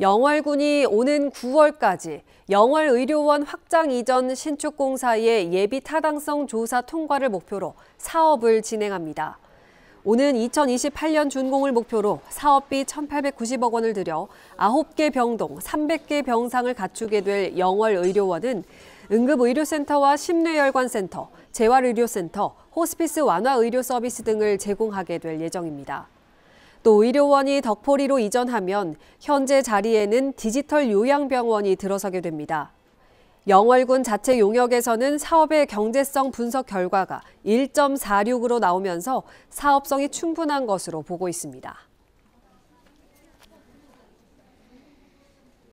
영월군이 오는 9월까지 영월의료원 확장 이전 신축공사의 예비 타당성 조사 통과를 목표로 사업을 진행합니다. 오는 2028년 준공을 목표로 사업비 1,890억 원을 들여 9개 병동 300개 병상을 갖추게 될 영월의료원은 응급의료센터와 심뇌혈관센터, 재활의료센터, 호스피스 완화의료 서비스 등을 제공하게 될 예정입니다. 또 의료원이 덕포리로 이전하면 현재 자리에는 디지털 요양병원이 들어서게 됩니다. 영월군 자체 용역에서는 사업의 경제성 분석 결과가 1.46으로 나오면서 사업성이 충분한 것으로 보고 있습니다.